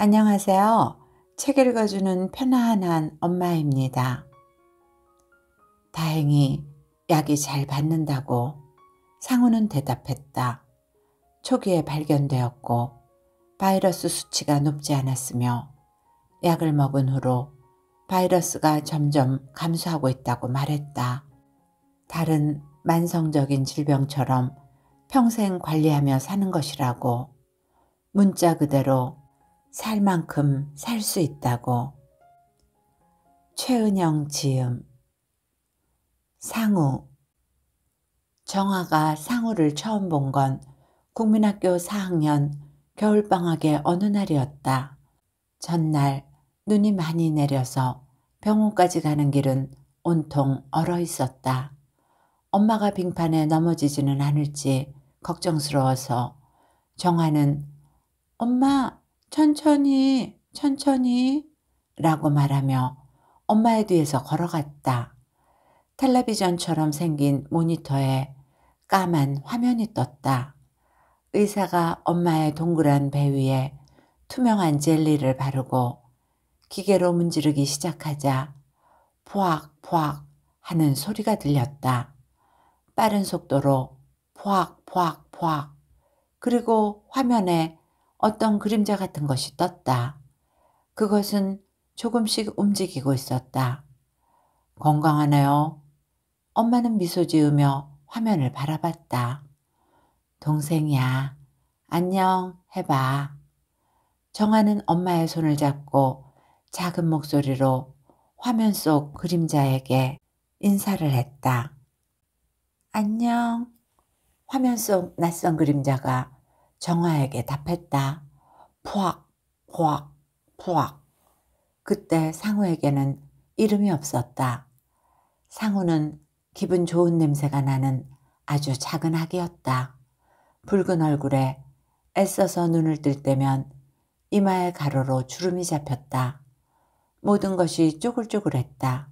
안녕하세요. 책 읽어주는 편안한 엄마입니다. 다행히 약이 잘 받는다고 상우는 대답했다. 초기에 발견되었고 바이러스 수치가 높지 않았으며 약을 먹은 후로 바이러스가 점점 감소하고 있다고 말했다. 다른 만성적인 질병처럼 평생 관리하며 사는 것이라고 문자 그대로 살 만큼 살 수 있다고. 최은영 지음 상우 정아가 상우를 처음 본 건 국민학교 4학년 겨울방학의 어느 날이었다. 전날 눈이 많이 내려서 병원까지 가는 길은 온통 얼어 있었다. 엄마가 빙판에 넘어지지는 않을지 걱정스러워서 정아는 엄마 천천히, 천천히 라고 말하며 엄마의 뒤에서 걸어갔다. 텔레비전처럼 생긴 모니터에 까만 화면이 떴다. 의사가 엄마의 동그란 배 위에 투명한 젤리를 바르고 기계로 문지르기 시작하자 포악포악 하는 소리가 들렸다. 빠른 속도로 포악포악포악 그리고 화면에 어떤 그림자 같은 것이 떴다. 그것은 조금씩 움직이고 있었다. 건강하네요. 엄마는 미소 지으며 화면을 바라봤다. 동생이야. 안녕 해봐. 정아는 엄마의 손을 잡고 작은 목소리로 화면 속 그림자에게 인사를 했다. 안녕. 화면 속 낯선 그림자가 정화에게 답했다. 푸악, 푸악, 푸악. 그때 상우에게는 이름이 없었다. 상우는 기분 좋은 냄새가 나는 아주 작은 학이었다. 붉은 얼굴에 애써서 눈을 뜰 때면 이마에 가로로 주름이 잡혔다. 모든 것이 쪼글쪼글했다.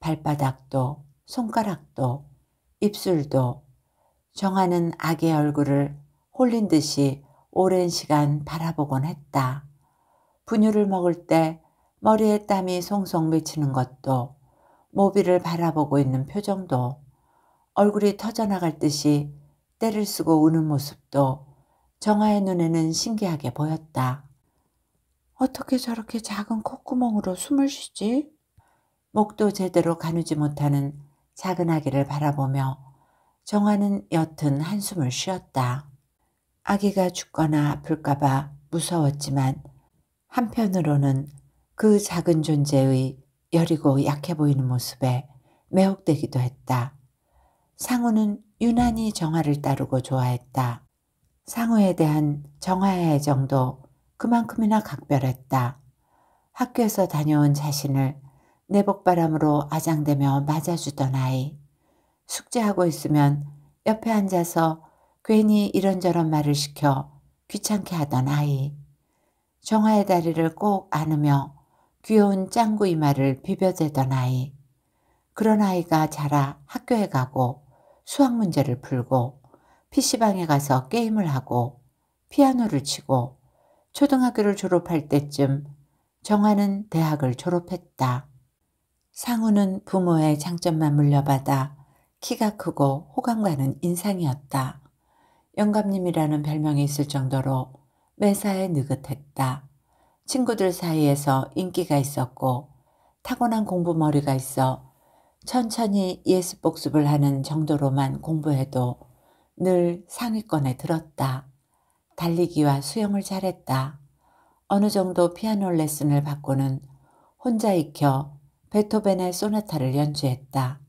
발바닥도 손가락도 입술도 정하는 악의 얼굴을 홀린 듯이 오랜 시간 바라보곤 했다. 분유를 먹을 때 머리에 땀이 송송 맺히는 것도 모비를 바라보고 있는 표정도 얼굴이 터져나갈 듯이 때를 쓰고 우는 모습도 정아의 눈에는 신기하게 보였다. 어떻게 저렇게 작은 콧구멍으로 숨을 쉬지? 목도 제대로 가누지 못하는 작은 아기를 바라보며 정화는 옅은 한숨을 쉬었다. 아기가 죽거나 아플까봐 무서웠지만 한편으로는 그 작은 존재의 여리고 약해 보이는 모습에 매혹되기도 했다. 상우는 유난히 정화를 따르고 좋아했다. 상우에 대한 정화의 애정도 그만큼이나 각별했다. 학교에서 다녀온 자신을 내복바람으로 아장대며 맞아주던 아이. 숙제하고 있으면 옆에 앉아서 괜히 이런저런 말을 시켜 귀찮게 하던 아이. 정화의 다리를 꼭 안으며 귀여운 짱구 이마를 비벼대던 아이. 그런 아이가 자라 학교에 가고 수학 문제를 풀고 PC방에 가서 게임을 하고 피아노를 치고 초등학교를 졸업할 때쯤 정화는 대학을 졸업했다. 상우는 부모의 장점만 물려받아 키가 크고 호감가는 인상이었다. 영감님이라는 별명이 있을 정도로 매사에 느긋했다. 친구들 사이에서 인기가 있었고 타고난 공부머리가 있어 천천히 예습복습을 하는 정도로만 공부해도 늘 상위권에 들었다. 달리기와 수영을 잘했다. 어느 정도 피아노 레슨을 받고는 혼자 익혀 베토벤의 소나타를 연주했다.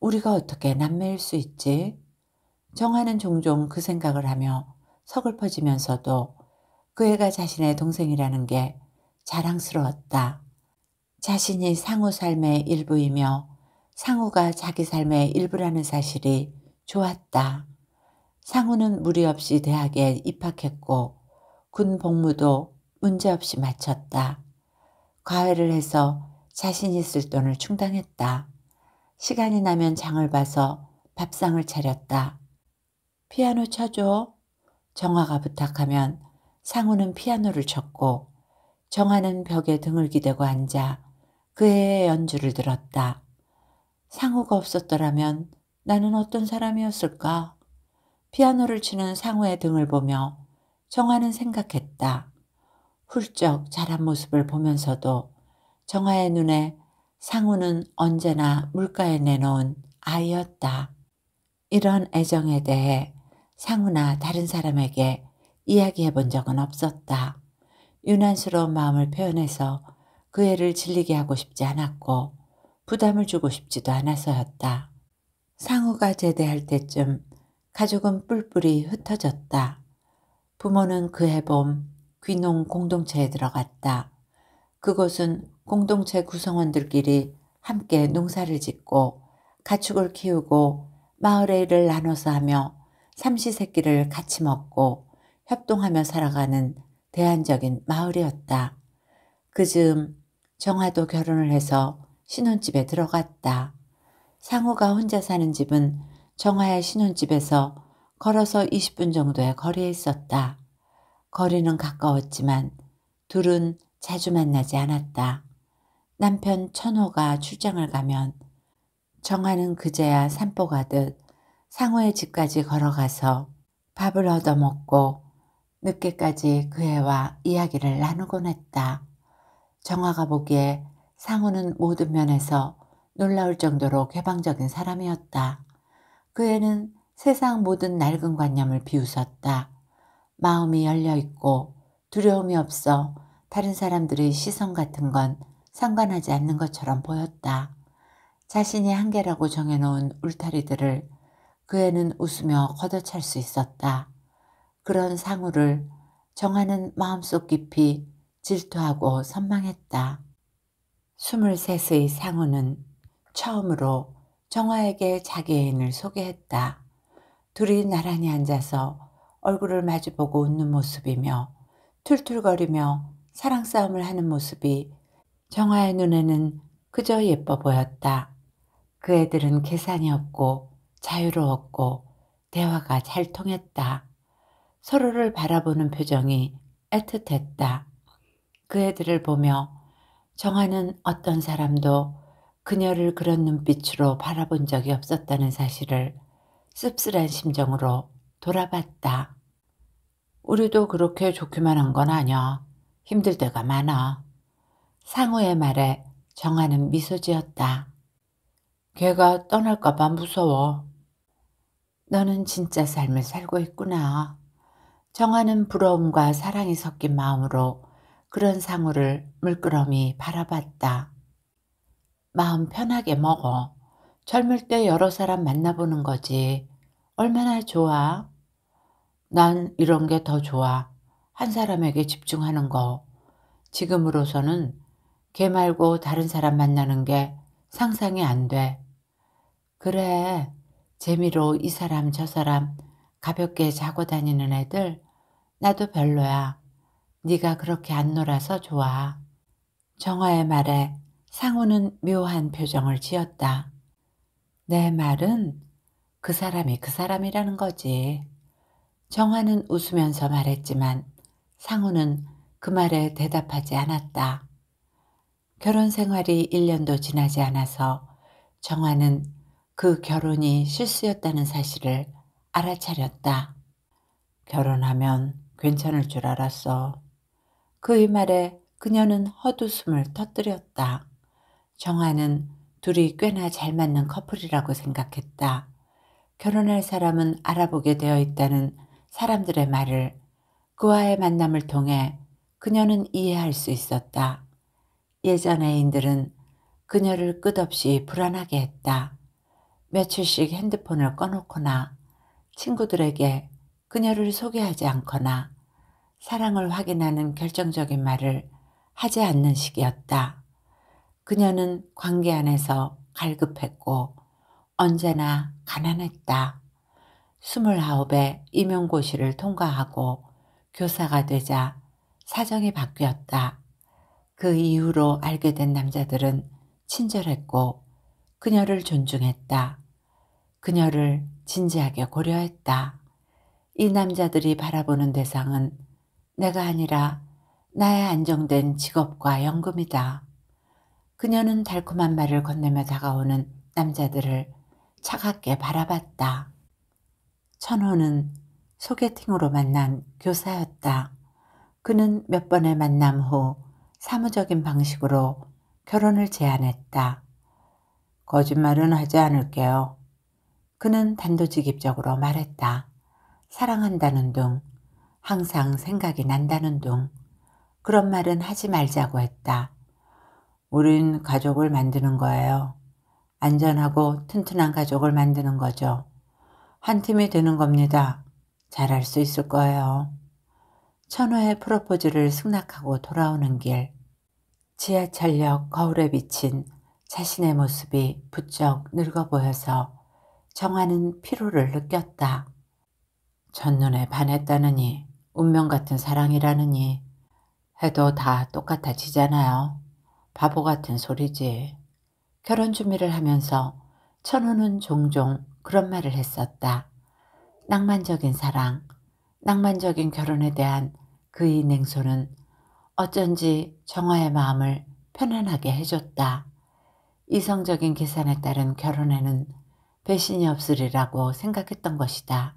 우리가 어떻게 남매일 수 있지? 정화는 종종 그 생각을 하며 서글퍼지면서도 그 애가 자신의 동생이라는 게 자랑스러웠다. 자신이 상우 삶의 일부이며 상우가 자기 삶의 일부라는 사실이 좋았다. 상우는 무리 없이 대학에 입학했고 군 복무도 문제없이 마쳤다. 과외를 해서 자신 있을 돈을 충당했다. 시간이 나면 장을 봐서 밥상을 차렸다. 피아노 쳐줘. 정화가 부탁하면 상우는 피아노를 쳤고 정화는 벽에 등을 기대고 앉아 그의 연주를 들었다. 상우가 없었더라면 나는 어떤 사람이었을까? 피아노를 치는 상우의 등을 보며 정화는 생각했다. 훌쩍 자란 모습을 보면서도 정화의 눈에 상우는 언제나 물가에 내놓은 아이였다. 이런 애정에 대해 상우나 다른 사람에게 이야기해 본 적은 없었다. 유난스러운 마음을 표현해서 그 애를 질리게 하고 싶지 않았고 부담을 주고 싶지도 않아서였다. 상우가 제대할 때쯤 가족은 뿔뿔이 흩어졌다. 부모는 그 해 봄 귀농 공동체에 들어갔다. 그곳은 공동체 구성원들끼리 함께 농사를 짓고 가축을 키우고 마을의 일을 나눠서 하며 삼시세끼를 같이 먹고 협동하며 살아가는 대안적인 마을이었다. 그 즈음 정화도 결혼을 해서 신혼집에 들어갔다. 상우가 혼자 사는 집은 정화의 신혼집에서 걸어서 20분 정도의 거리에 있었다. 거리는 가까웠지만 둘은 자주 만나지 않았다. 남편 천호가 출장을 가면 정화는 그제야 산보 가듯 상호의 집까지 걸어가서 밥을 얻어먹고 늦게까지 그 애와 이야기를 나누곤 했다. 정화가 보기에 상호는 모든 면에서 놀라울 정도로 개방적인 사람이었다. 그 애는 세상 모든 낡은 관념을 비웃었다. 마음이 열려있고 두려움이 없어 다른 사람들의 시선 같은 건 상관하지 않는 것처럼 보였다. 자신이 한계라고 정해놓은 울타리들을 그 애는 웃으며 걷어찰 수 있었다. 그런 상우를 정하는 마음속 깊이 질투하고 선망했다. 23의 상우는 처음으로 정화에게 자기 애인을 소개했다. 둘이 나란히 앉아서 얼굴을 마주보고 웃는 모습이며 툴툴거리며 사랑 싸움을 하는 모습이 정화의 눈에는 그저 예뻐 보였다. 그 애들은 계산이 없고 자유로웠고 대화가 잘 통했다. 서로를 바라보는 표정이 애틋했다. 그 애들을 보며 정하는 어떤 사람도 그녀를 그런 눈빛으로 바라본 적이 없었다는 사실을 씁쓸한 심정으로 돌아봤다. 우리도 그렇게 좋기만 한 건 아냐. 힘들 때가 많아. 상우의 말에 정하는 미소 지었다. 걔가 떠날까봐 무서워. 너는 진짜 삶을 살고 있구나. 정하는 부러움과 사랑이 섞인 마음으로 그런 상우를 물끄러미 바라봤다. 마음 편하게 먹어. 젊을 때 여러 사람 만나보는 거지. 얼마나 좋아? 난 이런 게 더 좋아. 한 사람에게 집중하는 거. 지금으로서는 걔 말고 다른 사람 만나는 게 상상이 안 돼. 그래, 재미로 이 사람 저 사람 가볍게 자고 다니는 애들 나도 별로야. 네가 그렇게 안 놀아서 좋아. 정화의 말에 상우는 묘한 표정을 지었다. 내 말은 그 사람이 그 사람이라는 거지. 정화는 웃으면서 말했지만 상우는 그 말에 대답하지 않았다. 결혼 생활이 1년도 지나지 않아서 정화는 그 결혼이 실수였다는 사실을 알아차렸다. 결혼하면 괜찮을 줄 알았어. 그의 말에 그녀는 헛웃음을 터뜨렸다. 정아는 둘이 꽤나 잘 맞는 커플이라고 생각했다. 결혼할 사람은 알아보게 되어 있다는 사람들의 말을 그와의 만남을 통해 그녀는 이해할 수 있었다. 예전 애인들은 그녀를 끝없이 불안하게 했다. 며칠씩 핸드폰을 꺼놓거나 친구들에게 그녀를 소개하지 않거나 사랑을 확인하는 결정적인 말을 하지 않는 시기였다. 그녀는 관계 안에서 갈급했고 언제나 가난했다. 스물아홉에 임용고시를 통과하고 교사가 되자 사정이 바뀌었다. 그 이후로 알게 된 남자들은 친절했고 그녀를 존중했다. 그녀를 진지하게 고려했다. 이 남자들이 바라보는 대상은 내가 아니라 나의 안정된 직업과 연금이다. 그녀는 달콤한 말을 건네며 다가오는 남자들을 차갑게 바라봤다. 천호는 소개팅으로 만난 교사였다. 그는 몇 번의 만남 후 사무적인 방식으로 결혼을 제안했다. 거짓말은 하지 않을게요. 그는 단도직입적으로 말했다. 사랑한다는 둥, 항상 생각이 난다는 둥, 그런 말은 하지 말자고 했다. 우린 가족을 만드는 거예요. 안전하고 튼튼한 가족을 만드는 거죠. 한 팀이 되는 겁니다. 잘할 수 있을 거예요. 천호의 프로포즈를 승낙하고 돌아오는 길. 지하철역 거울에 비친 자신의 모습이 부쩍 늙어 보여서 정하는 피로를 느꼈다. 첫눈에 반했다느니 운명 같은 사랑이라느니 해도 다 똑같아지잖아요. 바보 같은 소리지. 결혼 준비를 하면서 천우는 종종 그런 말을 했었다. 낭만적인 사랑, 낭만적인 결혼에 대한 그의 냉소는 어쩐지 정화의 마음을 편안하게 해줬다. 이성적인 계산에 따른 결혼에는 배신이 없으리라고 생각했던 것이다.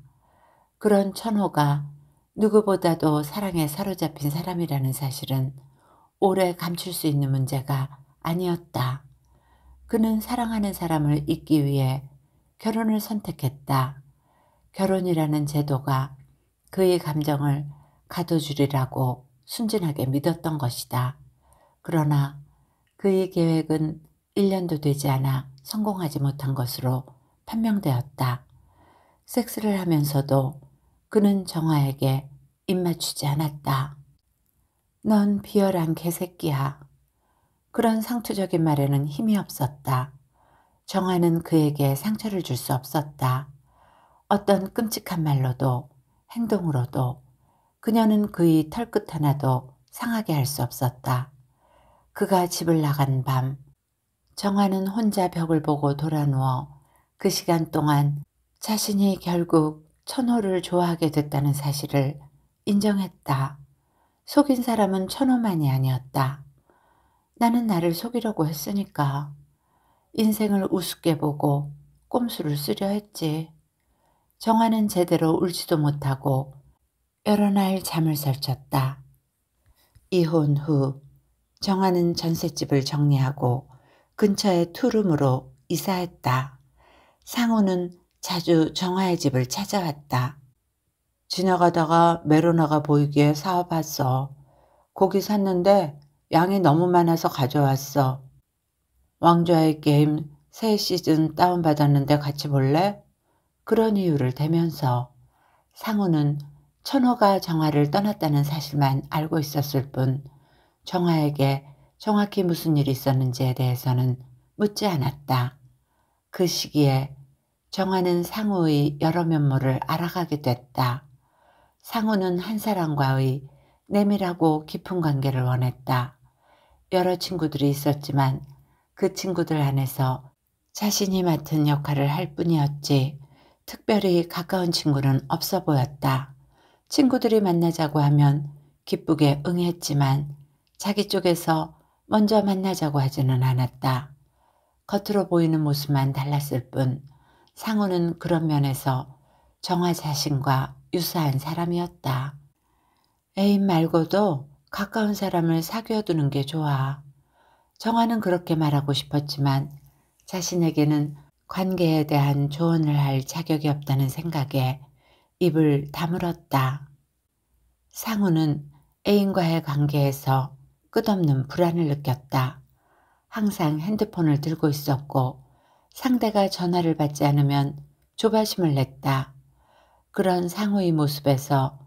그런 천호가 누구보다도 사랑에 사로잡힌 사람이라는 사실은 오래 감출 수 있는 문제가 아니었다. 그는 사랑하는 사람을 잊기 위해 결혼을 선택했다. 결혼이라는 제도가 그의 감정을 가둬주리라고 순진하게 믿었던 것이다. 그러나 그의 계획은 1년도 되지 않아 성공하지 못한 것으로 판명되었다. 섹스를 하면서도 그는 정아에게 입맞추지 않았다. 넌 비열한 개새끼야. 그런 상투적인 말에는 힘이 없었다. 정아는 그에게 상처를 줄 수 없었다. 어떤 끔찍한 말로도 행동으로도 그녀는 그의 털끝 하나도 상하게 할 수 없었다. 그가 집을 나간 밤 정아는 혼자 벽을 보고 돌아누워 그 시간 동안 자신이 결국 천호를 좋아하게 됐다는 사실을 인정했다. 속인 사람은 천호만이 아니었다. 나는 나를 속이려고 했으니까 인생을 우습게 보고 꼼수를 쓰려 했지. 정화는 제대로 울지도 못하고 여러 날 잠을 설쳤다. 이혼 후 정화는 전셋집을 정리하고 근처의 투룸으로 이사했다. 상우는 자주 정화의 집을 찾아왔다. 지나가다가 메로나가 보이기에 사와봤어. 고기 샀는데 양이 너무 많아서 가져왔어. 왕좌의 게임 새 시즌 다운받았는데 같이 볼래? 그런 이유를 대면서 상우는 천호가 정화를 떠났다는 사실만 알고 있었을 뿐 정화에게 정확히 무슨 일이 있었는지에 대해서는 묻지 않았다. 그 시기에 정화는 상우의 여러 면모를 알아가게 됐다. 상우는 한 사람과의 내밀하고 깊은 관계를 원했다. 여러 친구들이 있었지만 그 친구들 안에서 자신이 맡은 역할을 할 뿐이었지 특별히 가까운 친구는 없어 보였다. 친구들이 만나자고 하면 기쁘게 응했지만 자기 쪽에서 먼저 만나자고 하지는 않았다. 겉으로 보이는 모습만 달랐을 뿐상우는 그런 면에서 정화 자신과 유사한 사람이었다. 애인 말고도 가까운 사람을 사귀어두는 게 좋아. 정화는 그렇게 말하고 싶었지만 자신에게는 관계에 대한 조언을 할 자격이 없다는 생각에 입을 다물었다. 상우는 애인과의 관계에서 끝없는 불안을 느꼈다. 항상 핸드폰을 들고 있었고 상대가 전화를 받지 않으면 조바심을 냈다. 그런 상우의 모습에서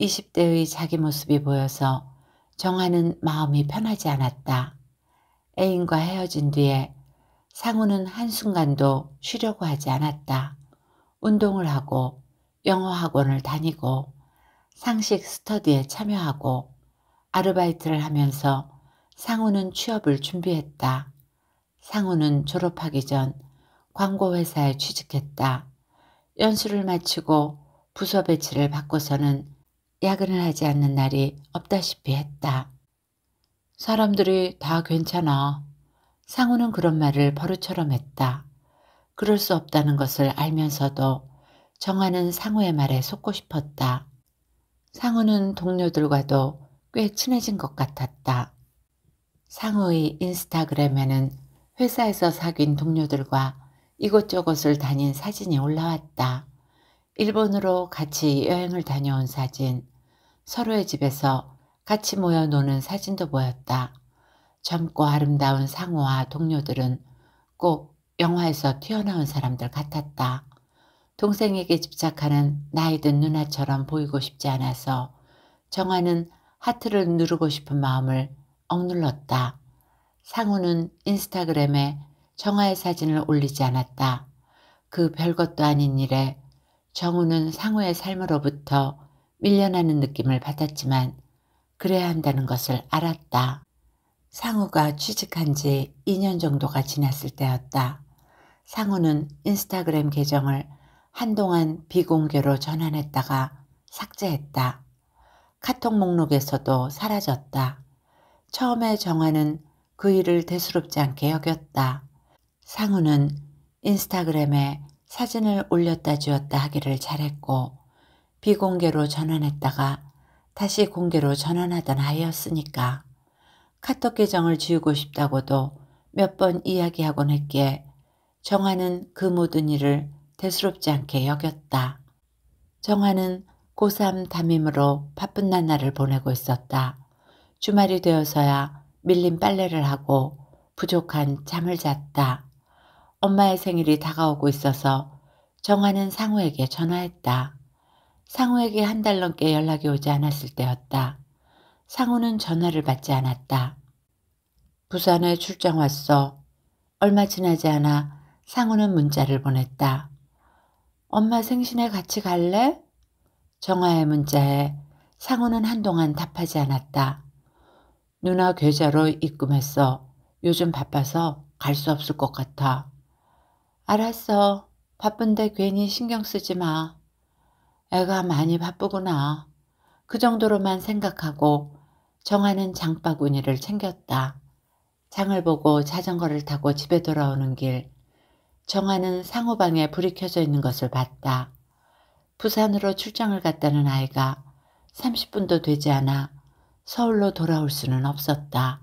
20대의 자기 모습이 보여서 정하는 마음이 편하지 않았다. 애인과 헤어진 뒤에 상우는 한순간도 쉬려고 하지 않았다. 운동을 하고 영어 학원을 다니고 상식 스터디에 참여하고 아르바이트를 하면서 상우는 취업을 준비했다. 상우는 졸업하기 전 광고회사에 취직했다. 연수를 마치고 부서 배치를 받고서는 야근을 하지 않는 날이 없다시피 했다. 사람들이 다 괜찮아. 상우는 그런 말을 버릇처럼 했다. 그럴 수 없다는 것을 알면서도 정화는 상우의 말에 속고 싶었다. 상우는 동료들과도 꽤 친해진 것 같았다. 상어의 인스타그램에는 회사에서 사귄 동료들과 이곳저곳을 다닌 사진이 올라왔다. 일본으로 같이 여행을 다녀온 사진, 서로의 집에서 같이 모여 노는 사진도 보였다. 젊고 아름다운 상호와 동료들은 꼭 영화에서 튀어나온 사람들 같았다. 동생에게 집착하는 나이든 누나처럼 보이고 싶지 않아서 정화는 하트를 누르고 싶은 마음을 억눌렀다. 상우는 인스타그램에 청아의 사진을 올리지 않았다. 그 별것도 아닌 일에 정우는 상우의 삶으로부터 밀려나는 느낌을 받았지만 그래야 한다는 것을 알았다. 상우가 취직한 지 2년 정도가 지났을 때였다. 상우는 인스타그램 계정을 한동안 비공개로 전환했다가 삭제했다. 카톡 목록에서도 사라졌다. 처음에 정화는 그 일을 대수롭지 않게 여겼다. 상우는 인스타그램에 사진을 올렸다 주었다 하기를 잘했고 비공개로 전환했다가 다시 공개로 전환하던 아이였으니까 카톡 계정을 지우고 싶다고도 몇 번 이야기하곤 했기에 정화는 그 모든 일을 대수롭지 않게 여겼다. 정화는 고3 담임으로 바쁜 나날을 보내고 있었다. 주말이 되어서야 밀린 빨래를 하고 부족한 잠을 잤다. 엄마의 생일이 다가오고 있어서 정화는 상우에게 전화했다. 상우에게 한 달 넘게 연락이 오지 않았을 때였다. 상우는 전화를 받지 않았다. 부산에 출장 왔어. 얼마 지나지 않아 상우는 문자를 보냈다. 엄마 생신에 같이 갈래? 정화의 문자에 상우는 한동안 답하지 않았다. 누나 계좌로 입금했어. 요즘 바빠서 갈 수 없을 것 같아. 알았어. 바쁜데 괜히 신경 쓰지 마. 애가 많이 바쁘구나. 그 정도로만 생각하고 정하는 장바구니를 챙겼다. 장을 보고 자전거를 타고 집에 돌아오는 길 정하는 상호방에 불이 켜져 있는 것을 봤다. 부산으로 출장을 갔다는 아이가 30분도 되지 않아 서울로 돌아올 수는 없었다.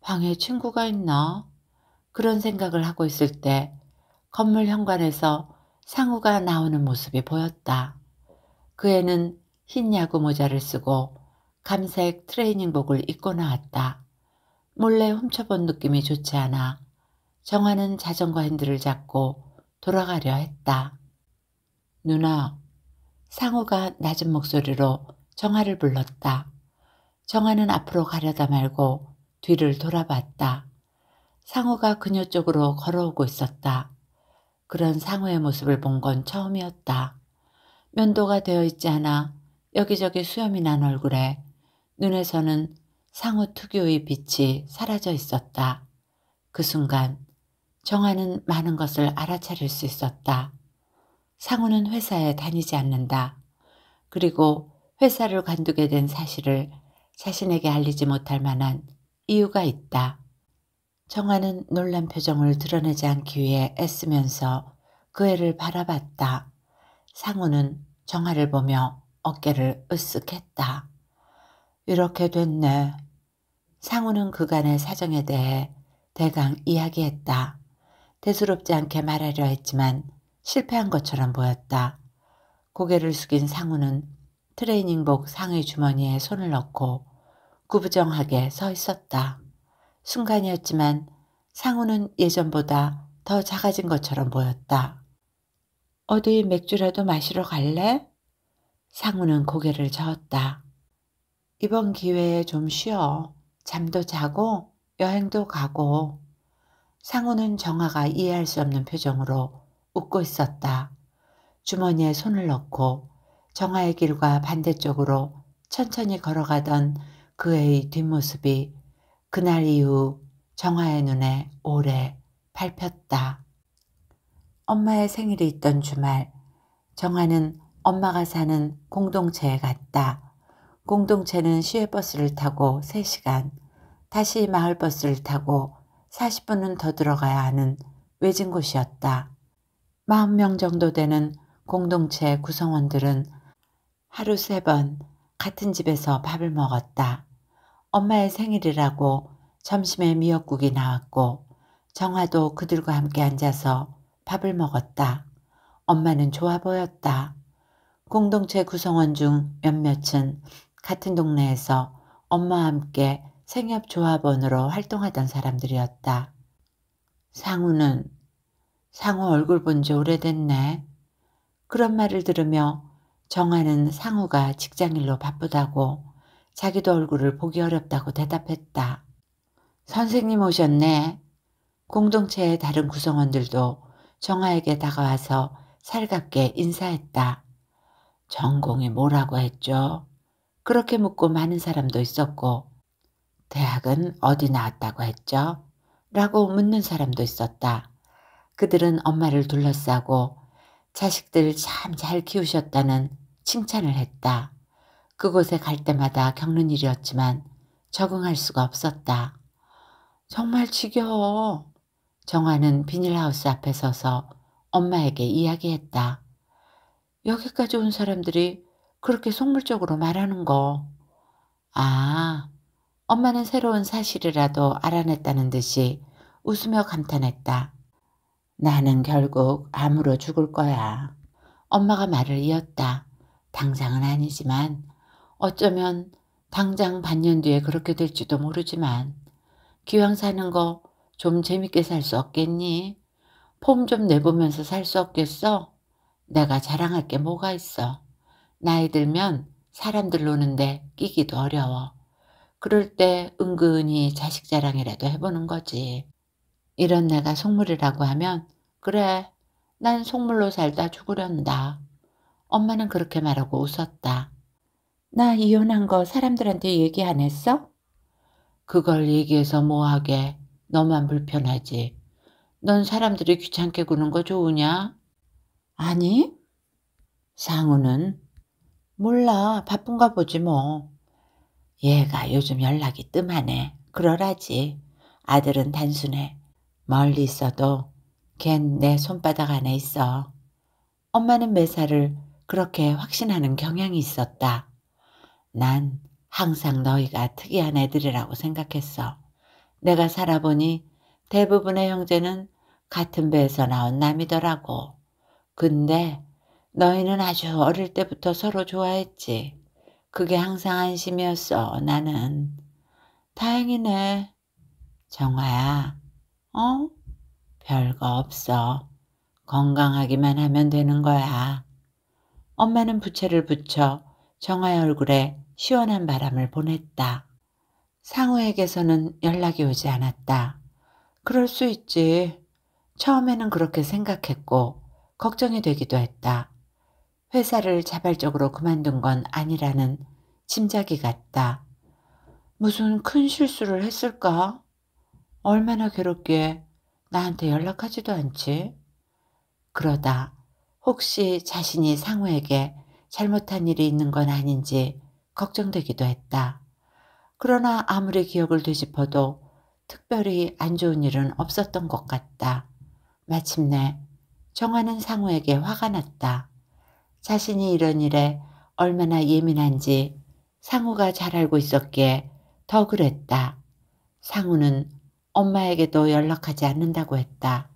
방에 친구가 있나? 그런 생각을 하고 있을 때 건물 현관에서 상우가 나오는 모습이 보였다. 그 애는 흰 야구 모자를 쓰고 감색 트레이닝복을 입고 나왔다. 몰래 훔쳐본 느낌이 좋지 않아 정화는 자전거 핸들을 잡고 돌아가려 했다. 누나, 상우가 낮은 목소리로 정화를 불렀다. 정아는 앞으로 가려다 말고 뒤를 돌아봤다. 상우가 그녀 쪽으로 걸어오고 있었다. 그런 상우의 모습을 본 건 처음이었다. 면도가 되어 있지 않아 여기저기 수염이 난 얼굴에 눈에서는 상우 특유의 빛이 사라져 있었다. 그 순간 정아는 많은 것을 알아차릴 수 있었다. 상우는 회사에 다니지 않는다. 그리고 회사를 관두게 된 사실을 자신에게 알리지 못할 만한 이유가 있다. 정화는 놀란 표정을 드러내지 않기 위해 애쓰면서 그 애를 바라봤다. 상우는 정화를 보며 어깨를 으쓱했다. 이렇게 됐네. 상우는 그간의 사정에 대해 대강 이야기했다. 대수롭지 않게 말하려 했지만 실패한 것처럼 보였다. 고개를 숙인 상우는 트레이닝복 상의 주머니에 손을 넣고 구부정하게 서 있었다. 순간이었지만 상우는 예전보다 더 작아진 것처럼 보였다. 어디 맥주라도 마시러 갈래? 상우는 고개를 저었다. 이번 기회에 좀 쉬어. 잠도 자고 여행도 가고. 상우는 정아가 이해할 수 없는 표정으로 웃고 있었다. 주머니에 손을 넣고 정아의 길과 반대쪽으로 천천히 걸어가던 그의 뒷모습이 그날 이후 정화의 눈에 오래 밟혔다. 엄마의 생일이 있던 주말 정화는 엄마가 사는 공동체에 갔다. 공동체는 시외버스를 타고 3시간, 다시 마을버스를 타고 40분은 더 들어가야 하는 외진 곳이었다. 40명 정도 되는 공동체 구성원들은 하루 세 번 같은 집에서 밥을 먹었다. 엄마의 생일이라고 점심에 미역국이 나왔고 정화도 그들과 함께 앉아서 밥을 먹었다. 엄마는 좋아 보였다. 공동체 구성원 중 몇몇은 같은 동네에서 엄마와 함께 생협조합원으로 활동하던 사람들이었다. 상우는 상우 얼굴 본 지 오래됐네. 그런 말을 들으며 정아는 상우가 직장일로 바쁘다고 자기도 얼굴을 보기 어렵다고 대답했다. 선생님 오셨네. 공동체의 다른 구성원들도 정아에게 다가와서 살갑게 인사했다. 전공이 뭐라고 했죠? 그렇게 묻고 많은 사람도 있었고 대학은 어디 나왔다고 했죠? 라고 묻는 사람도 있었다. 그들은 엄마를 둘러싸고 자식들 참 잘 키우셨다는 칭찬을 했다. 그곳에 갈 때마다 겪는 일이었지만 적응할 수가 없었다. 정말 지겨워. 정화는 비닐하우스 앞에 서서 엄마에게 이야기했다. 여기까지 온 사람들이 그렇게 속물적으로 말하는 거. 아, 엄마는 새로운 사실이라도 알아냈다는 듯이 웃으며 감탄했다. 나는 결국 암으로 죽을 거야. 엄마가 말을 이었다. 당장은 아니지만 어쩌면 당장 반년 뒤에 그렇게 될지도 모르지만 기왕 사는 거 좀 재밌게 살 수 없겠니? 폼 좀 내보면서 살 수 없겠어? 내가 자랑할 게 뭐가 있어? 나이 들면 사람들 노는데 끼기도 어려워. 그럴 때 은근히 자식 자랑이라도 해보는 거지. 이런 내가 속물이라고 하면 그래 난 속물로 살다 죽으련다. 엄마는 그렇게 말하고 웃었다. 나 이혼한 거 사람들한테 얘기 안 했어? 그걸 얘기해서 뭐하게. 너만 불편하지. 넌 사람들이 귀찮게 구는 거 좋으냐? 아니. 상우는 몰라 바쁜가 보지 뭐. 얘가 요즘 연락이 뜸하네. 그러라지. 아들은 단순해. 멀리 있어도 걘 내 손바닥 안에 있어. 엄마는 매사를 그렇게 확신하는 경향이 있었다. 난 항상 너희가 특이한 애들이라고 생각했어. 내가 살아보니 대부분의 형제는 같은 배에서 나온 남이더라고. 근데 너희는 아주 어릴 때부터 서로 좋아했지. 그게 항상 안심이었어, 나는. 다행이네. 정화야, 어? 별거 없어. 건강하기만 하면 되는 거야. 엄마는 부채를 붙여 정화의 얼굴에 시원한 바람을 보냈다. 상우에게서는 연락이 오지 않았다. 그럴 수 있지. 처음에는 그렇게 생각했고 걱정이 되기도 했다. 회사를 자발적으로 그만둔 건 아니라는 짐작이 갔다. 무슨 큰 실수를 했을까? 얼마나 괴롭게 나한테 연락하지도 않지? 그러다 혹시 자신이 상우에게 잘못한 일이 있는 건 아닌지 걱정되기도 했다. 그러나 아무리 기억을 되짚어도 특별히 안 좋은 일은 없었던 것 같다. 마침내 정화는 상우에게 화가 났다. 자신이 이런 일에 얼마나 예민한지 상우가 잘 알고 있었기에 더 그랬다. 상우는 엄마에게도 연락하지 않는다고 했다.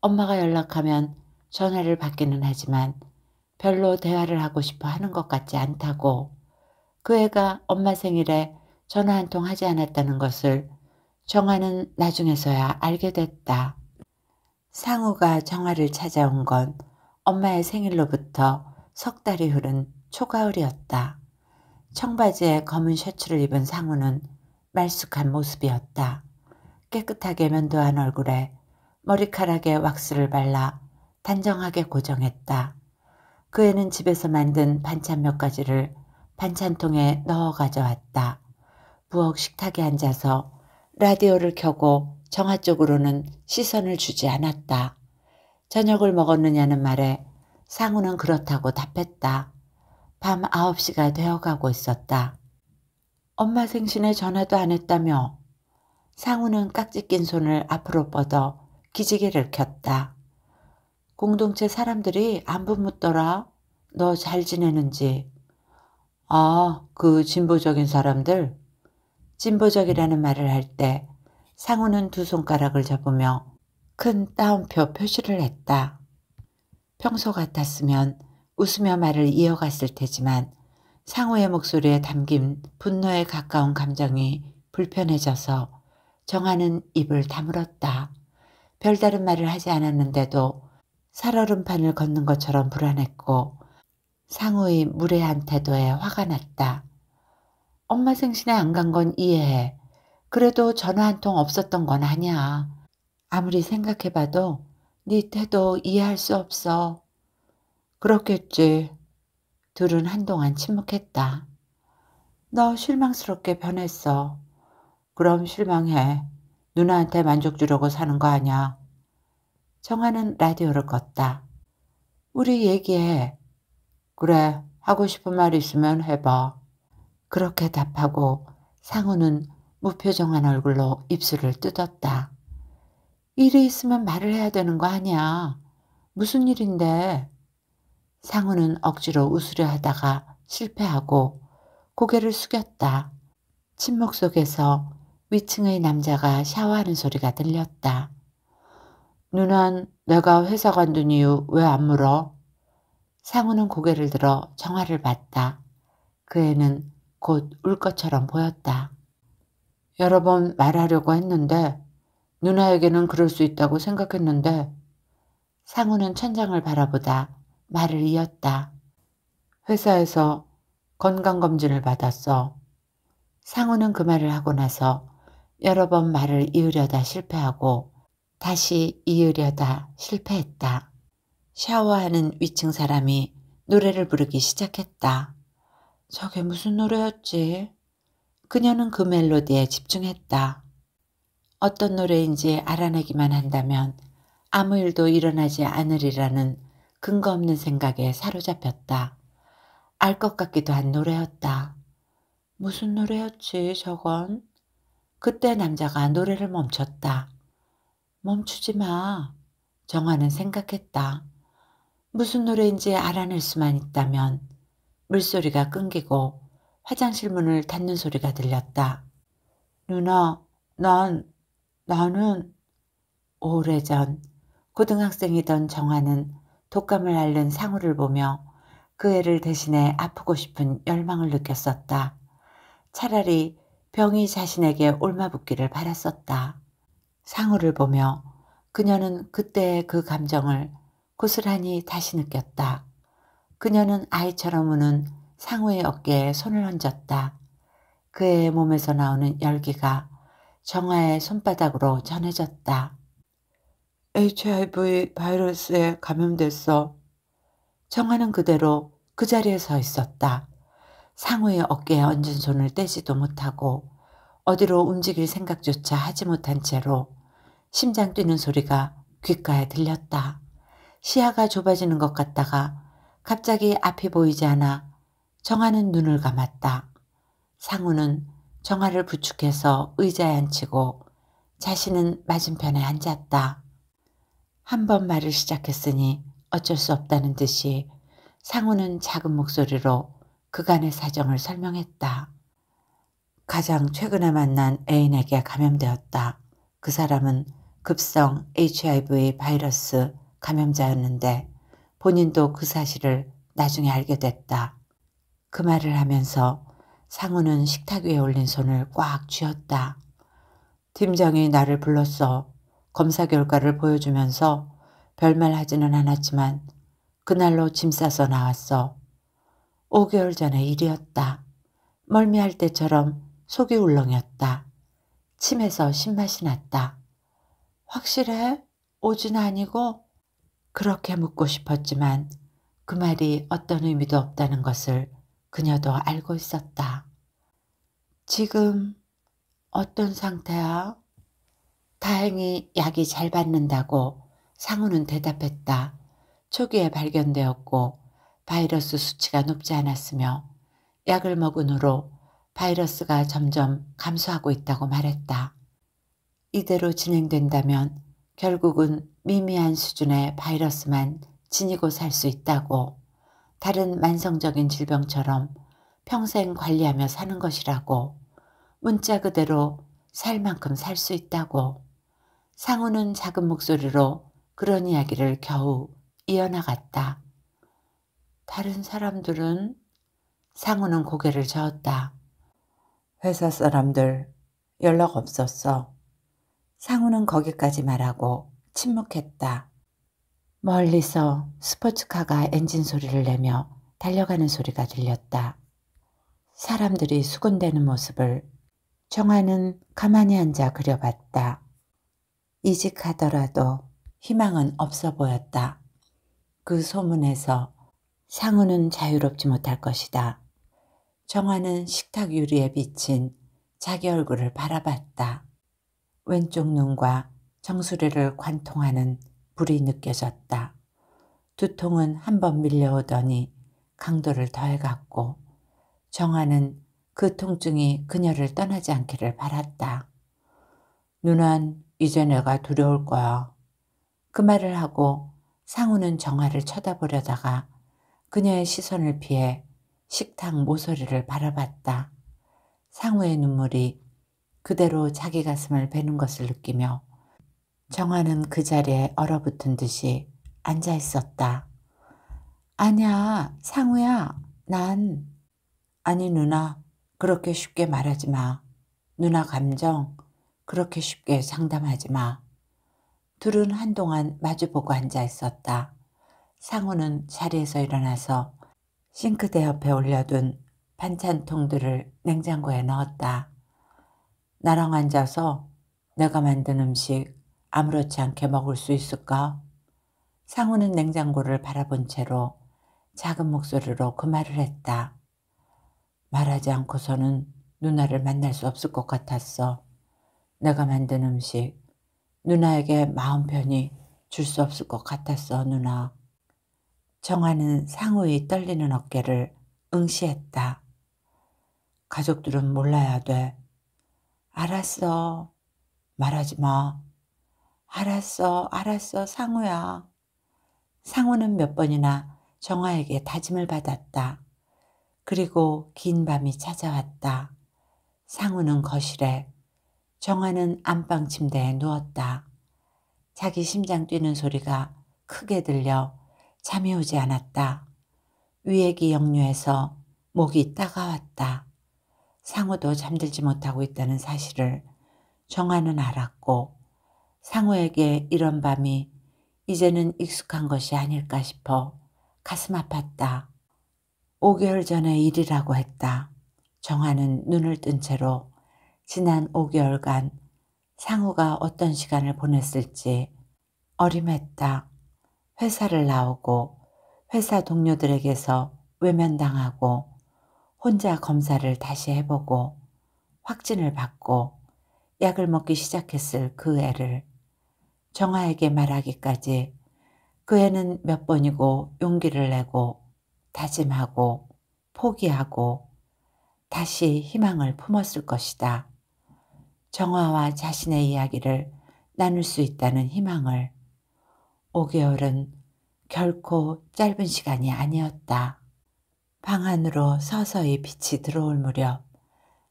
엄마가 연락하면 전화를 받기는 하지만 별로 대화를 하고 싶어 하는 것 같지 않다고 그 애가 엄마 생일에 전화 한 통 하지 않았다는 것을 정화는 나중에서야 알게 됐다. 상우가 정화를 찾아온 건 엄마의 생일로부터 석 달이 흐른 초가을이었다. 청바지에 검은 셔츠를 입은 상우는 말쑥한 모습이었다. 깨끗하게 면도한 얼굴에 머리카락에 왁스를 발라 단정하게 고정했다. 그 애는 집에서 만든 반찬 몇 가지를 반찬통에 넣어 가져왔다. 부엌 식탁에 앉아서 라디오를 켜고 정화 쪽으로는 시선을 주지 않았다. 저녁을 먹었느냐는 말에 상우는 그렇다고 답했다. 밤 9시가 되어가고 있었다. 엄마 생신에 전화도 안 했다며 상우는 깍지 낀 손을 앞으로 뻗어 기지개를 켰다. 공동체 사람들이 안부 묻더라. 너 잘 지내는지. 아, 그 진보적인 사람들. 진보적이라는 말을 할 때 상우는 두 손가락을 잡으며 큰 따옴표 표시를 했다. 평소 같았으면 웃으며 말을 이어갔을 테지만 상우의 목소리에 담긴 분노에 가까운 감정이 불편해져서 정하는 입을 다물었다. 별다른 말을 하지 않았는데도 살얼음판을 걷는 것처럼 불안했고 상우의 무례한 태도에 화가 났다. 엄마 생신에 안 간 건 이해해. 그래도 전화 한 통 없었던 건아냐 아무리 생각해봐도 네 태도 이해할 수 없어. 그렇겠지. 둘은 한동안 침묵했다. 너 실망스럽게 변했어. 그럼 실망해. 누나한테 만족 주려고 사는 거아니 청하는 라디오를 껐다. 우리 얘기해. 그래, 하고 싶은 말 있으면 해봐. 그렇게 답하고 상우는 무표정한 얼굴로 입술을 뜯었다. 일이 있으면 말을 해야 되는 거 아니야. 무슨 일인데? 상우는 억지로 웃으려 하다가 실패하고 고개를 숙였다. 침묵 속에서 위층의 남자가 샤워하는 소리가 들렸다. 누난 내가 회사 간둔 이유 왜 안 물어? 상우는 고개를 들어 정화를 봤다. 그 애는 곧 울 것처럼 보였다. 여러 번 말하려고 했는데 누나에게는 그럴 수 있다고 생각했는데 상우는 천장을 바라보다 말을 이었다. 회사에서 건강검진을 받았어. 상우는 그 말을 하고 나서 여러 번 말을 이으려다 실패하고 다시 이으려다 실패했다. 샤워하는 위층 사람이 노래를 부르기 시작했다. 저게 무슨 노래였지? 그녀는 그 멜로디에 집중했다. 어떤 노래인지 알아내기만 한다면 아무 일도 일어나지 않으리라는 근거 없는 생각에 사로잡혔다. 알 것 같기도 한 노래였다. 무슨 노래였지 저건? 그때 남자가 노래를 멈췄다. 멈추지 마. 정화는 생각했다. 무슨 노래인지 알아낼 수만 있다면 물소리가 끊기고 화장실 문을 닫는 소리가 들렸다. 누나, 난, 나는 오래전 고등학생이던 정화는 독감을 앓는 상우를 보며 그 애를 대신해 아프고 싶은 열망을 느꼈었다. 차라리 병이 자신에게 올마붙기를 바랐었다. 상우를 보며 그녀는 그때의 그 감정을 고스란히 다시 느꼈다. 그녀는 아이처럼 우는 상우의 어깨에 손을 얹었다. 그의 몸에서 나오는 열기가 정화의 손바닥으로 전해졌다. HIV 바이러스에 감염됐어. 정화는 그대로 그 자리에 서 있었다. 상우의 어깨에 얹은 손을 떼지도 못하고 어디로 움직일 생각조차 하지 못한 채로 심장 뛰는 소리가 귓가에 들렸다. 시야가 좁아지는 것 같다가 갑자기 앞이 보이지 않아 정아는 눈을 감았다. 상우는 정아를 부축해서 의자에 앉히고 자신은 맞은편에 앉았다. 한 번 말을 시작했으니 어쩔 수 없다는 듯이 상우는 작은 목소리로 그간의 사정을 설명했다. 가장 최근에 만난 애인에게 감염되었다. 그 사람은 급성 HIV 바이러스 감염자였는데 본인도 그 사실을 나중에 알게 됐다. 그 말을 하면서 상우는 식탁 위에 올린 손을 꽉 쥐었다. 팀장이 나를 불렀어 검사 결과를 보여주면서 별말 하지는 않았지만 그날로 짐 싸서 나왔어. 5개월 전에 일이었다. 멀미할 때처럼 속이 울렁였다. 침에서 신맛이 났다. 확실해? 오진 아니고? 그렇게 묻고 싶었지만 그 말이 어떤 의미도 없다는 것을 그녀도 알고 있었다. 지금 어떤 상태야? 다행히 약이 잘 받는다고 상우는 대답했다. 초기에 발견되었고 바이러스 수치가 높지 않았으며 약을 먹은 후로 바이러스가 점점 감소하고 있다고 말했다. 이대로 진행된다면 결국은 미미한 수준의 바이러스만 지니고 살 수 있다고 다른 만성적인 질병처럼 평생 관리하며 사는 것이라고 문자 그대로 살 만큼 살 수 있다고 상우는 작은 목소리로 그런 이야기를 겨우 이어나갔다. 다른 사람들은 상우는 고개를 저었다. 회사 사람들 연락 없었어. 상우는 거기까지 말하고 침묵했다. 멀리서 스포츠카가 엔진 소리를 내며 달려가는 소리가 들렸다. 사람들이 수군대는 모습을 정화는 가만히 앉아 그려봤다. 이직하더라도 희망은 없어 보였다. 그 소문에서 상우는 자유롭지 못할 것이다. 정화는 식탁 유리에 비친 자기 얼굴을 바라봤다. 왼쪽 눈과 정수리를 관통하는 불이 느껴졌다. 두통은 한 번 밀려오더니 강도를 더해갔고 정화는그 통증이 그녀를 떠나지 않기를 바랐다. 누난 이제 내가 두려울 거야. 그 말을 하고 상우는 정화를 쳐다보려다가 그녀의 시선을 피해 식탁 모서리를 바라봤다. 상우의 눈물이 그대로 자기 가슴을 베는 것을 느끼며 정화는 그 자리에 얼어붙은 듯이 앉아 있었다. 아니야 상우야, 난. 아니, 누나, 그렇게 쉽게 말하지 마. 누나 감정, 그렇게 쉽게 상담하지 마. 둘은 한동안 마주보고 앉아 있었다. 상우는 자리에서 일어나서 싱크대 옆에 올려둔 반찬통들을 냉장고에 넣었다. 나랑 앉아서 내가 만든 음식 아무렇지 않게 먹을 수 있을까? 상우는 냉장고를 바라본 채로 작은 목소리로 그 말을 했다. 말하지 않고서는 누나를 만날 수 없을 것 같았어. 내가 만든 음식, 누나에게 마음 편히 줄 수 없을 것 같았어, 누나. 정화는 상우의 떨리는 어깨를 응시했다. 가족들은 몰라야 돼. 알았어. 말하지 마. 알았어, 알았어, 상우야. 상우는 몇 번이나 정화에게 다짐을 받았다. 그리고 긴 밤이 찾아왔다. 상우는 거실에, 정화는 안방 침대에 누웠다. 자기 심장 뛰는 소리가 크게 들려 잠이 오지 않았다. 위액이 역류해서 목이 따가웠다. 상우도 잠들지 못하고 있다는 사실을 정아는 알았고 상우에게 이런 밤이 이제는 익숙한 것이 아닐까 싶어 가슴 아팠다. 5개월 전의 일이라고 했다. 정아는 눈을 뜬 채로 지난 5개월간 상우가 어떤 시간을 보냈을지 어림했다. 회사를 나오고 회사 동료들에게서 외면당하고 혼자 검사를 다시 해보고 확진을 받고 약을 먹기 시작했을 그 애를 정화에게 말하기까지 그 애는 몇 번이고 용기를 내고 다짐하고 포기하고 다시 희망을 품었을 것이다. 정화와 자신의 이야기를 나눌 수 있다는 희망을 5개월은 결코 짧은 시간이 아니었다. 방 안으로 서서히 빛이 들어올 무렵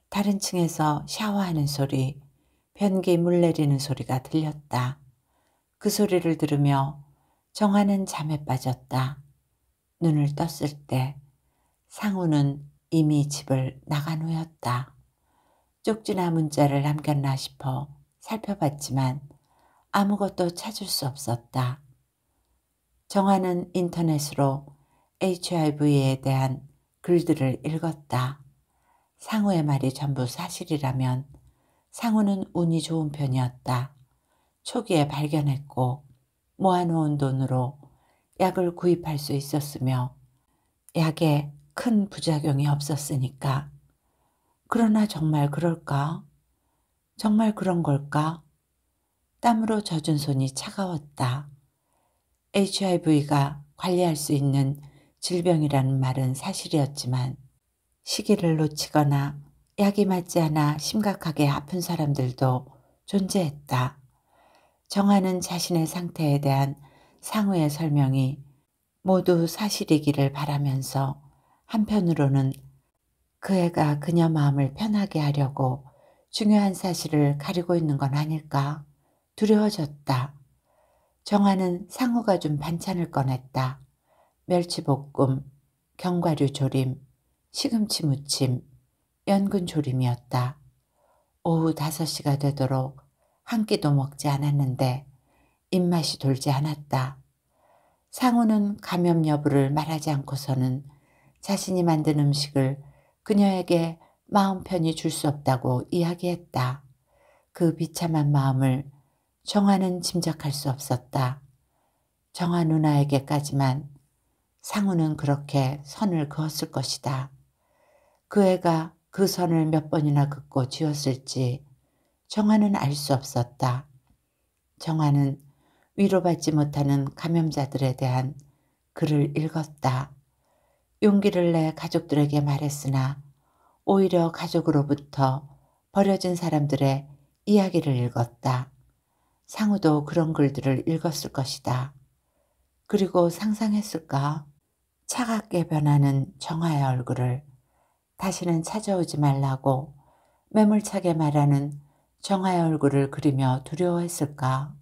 다른 층에서 샤워하는 소리, 변기 물 내리는 소리가 들렸다. 그 소리를 들으며 정화는 잠에 빠졌다. 눈을 떴을 때 상우는 이미 집을 나간 후였다. 쪽지나 문자를 남겼나 싶어 살펴봤지만 아무것도 찾을 수 없었다. 정화는 인터넷으로 HIV에 대한 글들을 읽었다. 상우의 말이 전부 사실이라면 상우는 운이 좋은 편이었다. 초기에 발견했고 모아놓은 돈으로 약을 구입할 수 있었으며 약에 큰 부작용이 없었으니까. 그러나 정말 그럴까? 정말 그런 걸까? 땀으로 젖은 손이 차가웠다. HIV가 관리할 수 있는 질병이라는 말은 사실이었지만 시기를 놓치거나 약이 맞지 않아 심각하게 아픈 사람들도 존재했다. 정하는 자신의 상태에 대한 상호의 설명이 모두 사실이기를 바라면서 한편으로는 그 애가 그녀 마음을 편하게 하려고 중요한 사실을 가리고 있는 건 아닐까 두려워졌다. 정화는 상우가 준 반찬을 꺼냈다. 멸치볶음, 견과류 조림, 시금치 무침, 연근 조림이었다. 오후 5시가 되도록 한 끼도 먹지 않았는데 입맛이 돌지 않았다. 상우는 감염 여부를 말하지 않고서는 자신이 만든 음식을 그녀에게 마음 편히 줄 수 없다고 이야기했다. 그 비참한 마음을 정화는 짐작할 수 없었다. 정화 누나에게까지만 상우는 그렇게 선을 그었을 것이다. 그 애가 그 선을 몇 번이나 긋고 지었을지 정화는 알 수 없었다. 정화는 위로받지 못하는 감염자들에 대한 글을 읽었다. 용기를 내 가족들에게 말했으나 오히려 가족으로부터 버려진 사람들의 이야기를 읽었다. 상우도 그런 글들을 읽었을 것이다. 그리고 상상했을까? 차갑게 변하는 정화의 얼굴을 다시는 찾아오지 말라고 매몰차게 말하는 정화의 얼굴을 그리며 두려워했을까?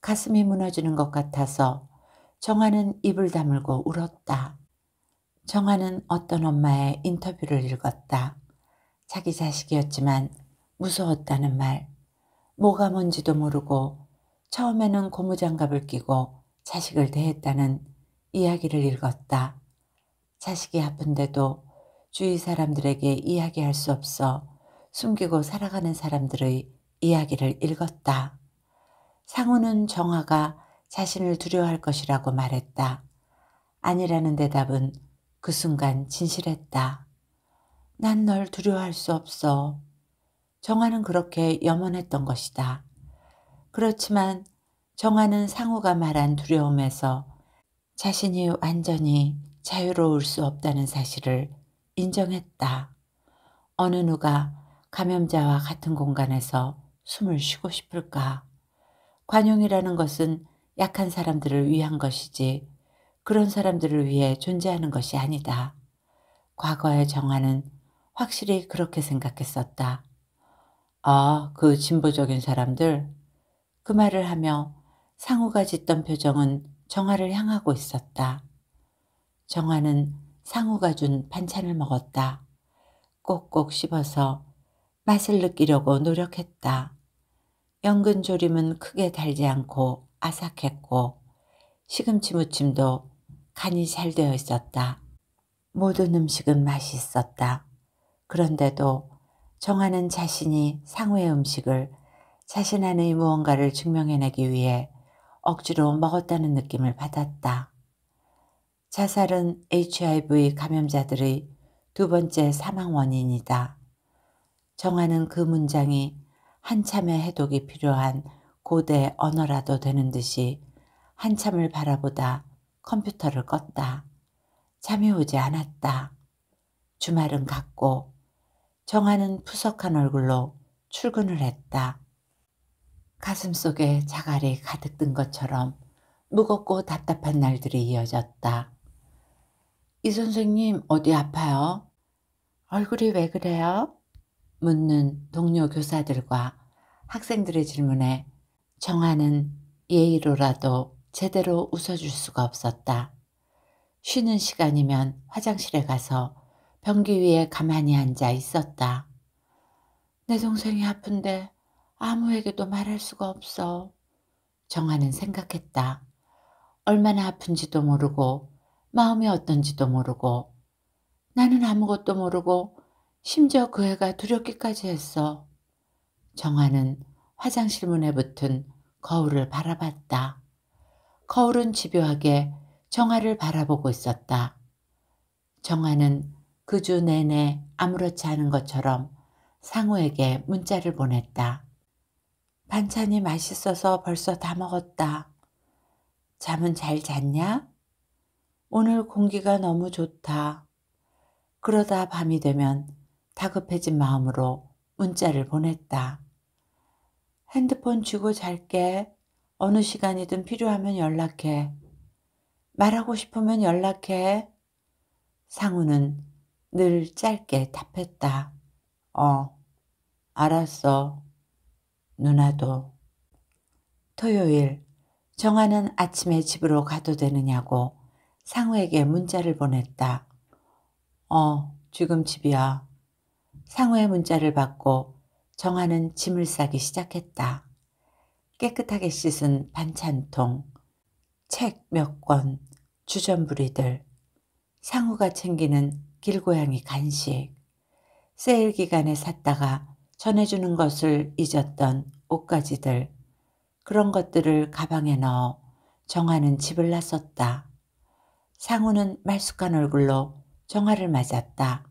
가슴이 무너지는 것 같아서 정화는 입을 다물고 울었다. 정화는 어떤 엄마의 인터뷰를 읽었다. 자기 자식이었지만 무서웠다는 말. 뭐가 뭔지도 모르고 처음에는 고무장갑을 끼고 자식을 대했다는 이야기를 읽었다. 자식이 아픈데도 주위 사람들에게 이야기할 수 없어 숨기고 살아가는 사람들의 이야기를 읽었다. 상우는 정화가 자신을 두려워할 것이라고 말했다. 아니라는 대답은 그 순간 진실했다. 난 널 두려워할 수 없어. 정화는 그렇게 염원했던 것이다. 그렇지만 정화는 상우가 말한 두려움에서 자신이 완전히 자유로울 수 없다는 사실을 인정했다. 어느 누가 감염자와 같은 공간에서 숨을 쉬고 싶을까? 관용이라는 것은 약한 사람들을 위한 것이지 그런 사람들을 위해 존재하는 것이 아니다. 과거의 정화는 확실히 그렇게 생각했었다. 아, 그 진보적인 사람들. 그 말을 하며 상우가 짓던 표정은 정화를 향하고 있었다. 정화는 상우가 준 반찬을 먹었다. 꼭꼭 씹어서 맛을 느끼려고 노력했다. 연근조림은 크게 달지 않고 아삭했고 시금치 무침도 간이 잘 되어 있었다. 모든 음식은 맛이 있었다. 그런데도 정하는 자신이 상우의 음식을 자신 안의 무언가를 증명해내기 위해 억지로 먹었다는 느낌을 받았다. 자살은 HIV 감염자들의 두 번째 사망 원인이다. 정하는 그 문장이 한참의 해독이 필요한 고대 언어라도 되는 듯이 한참을 바라보다 컴퓨터를 껐다. 잠이 오지 않았다. 주말은 갔고 정하는 푸석한 얼굴로 출근을 했다. 가슴 속에 자갈이 가득 든 것처럼 무겁고 답답한 날들이 이어졌다. 이 선생님 어디 아파요? 얼굴이 왜 그래요? 묻는 동료 교사들과 학생들의 질문에 정하는 예의로라도 제대로 웃어줄 수가 없었다. 쉬는 시간이면 화장실에 가서 변기 위에 가만히 앉아 있었다. 내 동생이 아픈데 아무에게도 말할 수가 없어. 정아는 생각했다. 얼마나 아픈지도 모르고 마음이 어떤지도 모르고 나는 아무것도 모르고 심지어 그 애가 두렵기까지 했어. 정아는 화장실 문에 붙은 거울을 바라봤다. 거울은 집요하게 정아를 바라보고 있었다. 정아는 그 주 내내 아무렇지 않은 것처럼 상우에게 문자를 보냈다. 반찬이 맛있어서 벌써 다 먹었다. 잠은 잘 잤냐? 오늘 공기가 너무 좋다. 그러다 밤이 되면 다급해진 마음으로 문자를 보냈다. 핸드폰 쥐고 잘게. 어느 시간이든 필요하면 연락해. 말하고 싶으면 연락해. 상우는 늘 짧게 답했다. 어, 알았어. 누나도 토요일 정아는 아침에 집으로 가도 되느냐고 상우에게 문자를 보냈다. 어, 지금 집이야. 상우의 문자를 받고 정아는 짐을 싸기 시작했다. 깨끗하게 씻은 반찬통, 책 몇 권, 주전부리들, 상우가 챙기는 길고양이 간식, 세일 기간에 샀다가 전해주는 것을 잊었던 옷가지들, 그런 것들을 가방에 넣어 정화는 집을 나섰다. 상우는 말쑥한 얼굴로 정화를 맞았다.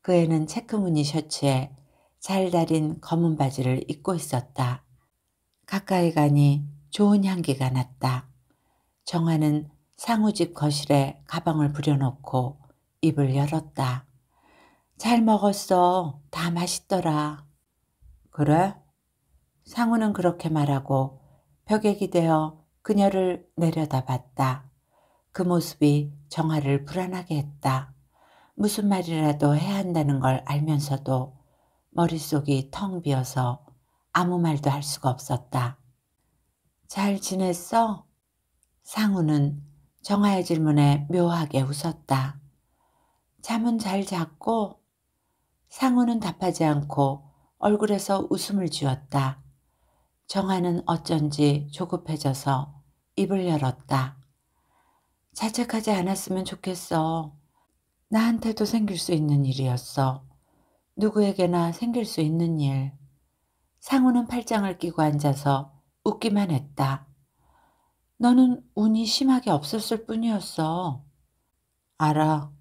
그 애는 체크무늬 셔츠에 잘 다린 검은 바지를 입고 있었다. 가까이 가니 좋은 향기가 났다. 정화는 상우집 거실에 가방을 부려놓고 입을 열었다. 잘 먹었어. 다 맛있더라. 그래? 상우는 그렇게 말하고 벽에 기대어 그녀를 내려다봤다. 그 모습이 정화를 불안하게 했다. 무슨 말이라도 해야 한다는 걸 알면서도 머릿속이 텅 비어서 아무 말도 할 수가 없었다. 잘 지냈어? 상우는 정화의 질문에 묘하게 웃었다. 잠은 잘 잤고 상우는 답하지 않고 얼굴에서 웃음을 쥐었다 정아는 어쩐지 조급해져서 입을 열었다. 자책하지 않았으면 좋겠어. 나한테도 생길 수 있는 일이었어. 누구에게나 생길 수 있는 일. 상우는 팔짱을 끼고 앉아서 웃기만 했다. 너는 운이 심하게 없었을 뿐이었어. 알아.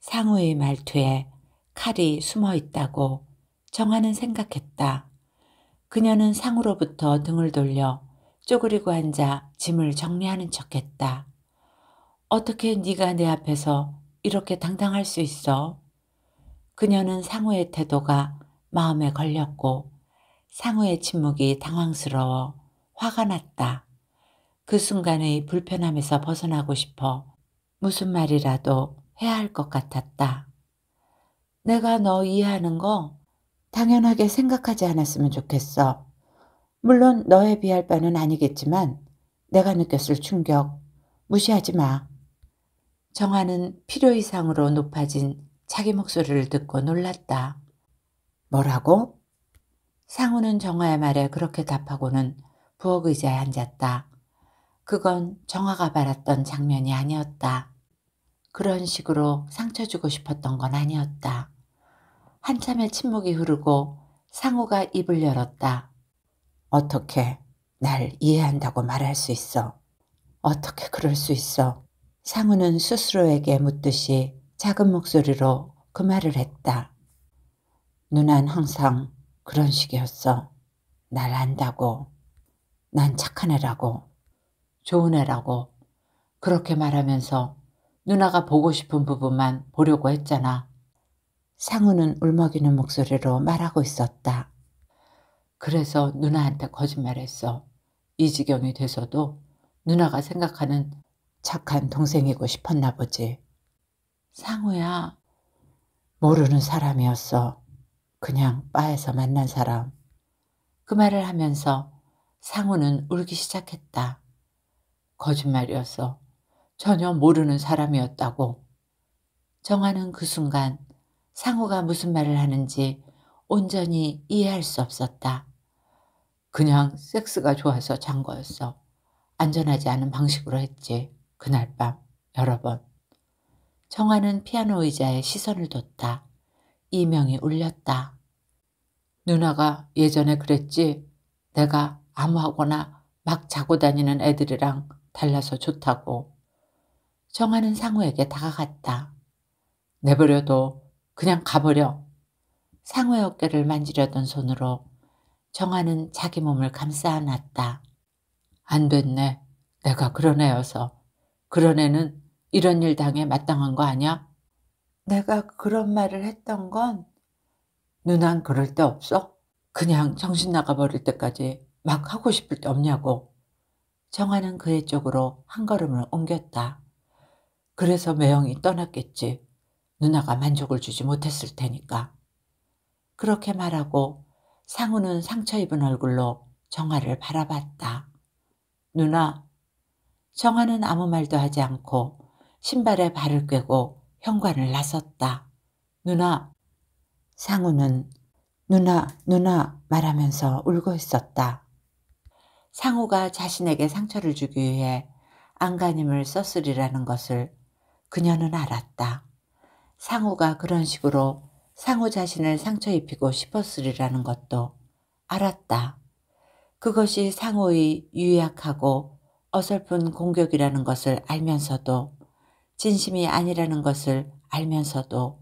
상우의 말투에 칼이 숨어 있다고 정아는 생각했다. 그녀는 상으로부터 등을 돌려 쪼그리고 앉아 짐을 정리하는 척했다. 어떻게 네가 내 앞에서 이렇게 당당할 수 있어? 그녀는 상우의 태도가 마음에 걸렸고 상우의 침묵이 당황스러워 화가 났다. 그 순간의 불편함에서 벗어나고 싶어 무슨 말이라도 해야 할 것 같았다. 내가 너 이해하는 거 당연하게 생각하지 않았으면 좋겠어. 물론 너에 비할 바는 아니겠지만 내가 느꼈을 충격 무시하지 마. 정아는 필요 이상으로 높아진 자기 목소리를 듣고 놀랐다. 뭐라고? 상우는 정아의 말에 그렇게 답하고는 부엌 의자에 앉았다. 그건 정아가 바랐던 장면이 아니었다. 그런 식으로 상처 주고 싶었던 건 아니었다. 한참의 침묵이 흐르고 상우가 입을 열었다. 어떻게 날 이해한다고 말할 수 있어? 어떻게 그럴 수 있어? 상우는 스스로에게 묻듯이 작은 목소리로 그 말을 했다. 누난 항상 그런 식이었어. 날 안다고. 난 착한 애라고. 좋은 애라고. 그렇게 말하면서 누나가 보고 싶은 부분만 보려고 했잖아. 상우는 울먹이는 목소리로 말하고 있었다. 그래서 누나한테 거짓말했어. 이 지경이 돼서도 누나가 생각하는 착한 동생이고 싶었나 보지. 상우야. 모르는 사람이었어. 그냥 바에서 만난 사람. 그 말을 하면서 상우는 울기 시작했다. 거짓말이었어. 전혀 모르는 사람이었다고. 정아는 그 순간 상호가 무슨 말을 하는지 온전히 이해할 수 없었다. 그냥 섹스가 좋아서 잔 거였어. 안전하지 않은 방식으로 했지. 그날 밤 여러 번. 정아는 피아노 의자에 시선을 뒀다. 이명이 울렸다. 누나가 예전에 그랬지. 내가 아무하거나 막 자고 다니는 애들이랑 달라서 좋다고. 정아는 상우에게 다가갔다. 내버려둬. 그냥 가버려. 상호의 어깨를 만지려던 손으로 정아는 자기 몸을 감싸 안았다. 안 됐네. 내가 그런 애여서. 그런 애는 이런 일 당해 마땅한 거 아니야? 내가 그런 말을 했던 건 누난 그럴 때 없어? 그냥 정신 나가버릴 때까지 막 하고 싶을 때 없냐고. 정아는 그의 쪽으로 한 걸음을 옮겼다. 그래서 매형이 떠났겠지. 누나가 만족을 주지 못했을 테니까. 그렇게 말하고 상우는 상처 입은 얼굴로 정화를 바라봤다. 누나. 정화는 아무 말도 하지 않고 신발에 발을 꿰고 현관을 나섰다. 누나. 상우는 누나, 누나 말하면서 울고 있었다. 상우가 자신에게 상처를 주기 위해 안간힘을 썼으리라는 것을 그녀는 알았다. 상우가 그런 식으로 상우 자신을 상처 입히고 싶었으리라는 것도 알았다. 그것이 상우의 유약하고 어설픈 공격이라는 것을 알면서도 진심이 아니라는 것을 알면서도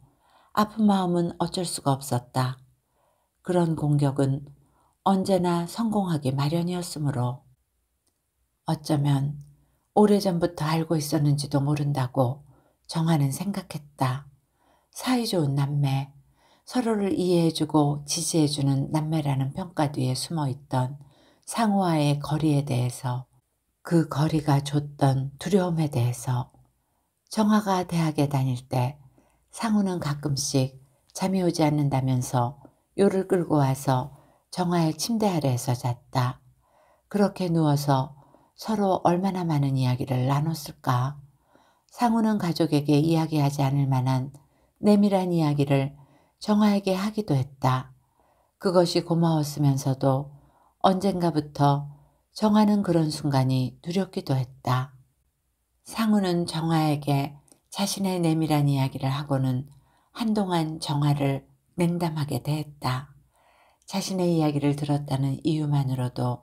아픈 마음은 어쩔 수가 없었다. 그런 공격은 언제나 성공하기 마련이었으므로 어쩌면 오래전부터 알고 있었는지도 모른다고 정하는 생각했다. 사이좋은 남매, 서로를 이해해주고 지지해주는 남매라는 평가 뒤에 숨어있던 상호와의 거리에 대해서 그 거리가 줬던 두려움에 대해서 정화가 대학에 다닐 때 상우는 가끔씩 잠이 오지 않는다면서 요를 끌고 와서 정화의 침대 아래에서 잤다. 그렇게 누워서 서로 얼마나 많은 이야기를 나눴을까? 상우는 가족에게 이야기하지 않을 만한 내밀한 이야기를 정화에게 하기도 했다. 그것이 고마웠으면서도 언젠가부터 정화는 그런 순간이 두렵기도 했다. 상우는 정화에게 자신의 내밀한 이야기를 하고는 한동안 정화를 냉담하게 대했다. 자신의 이야기를 들었다는 이유만으로도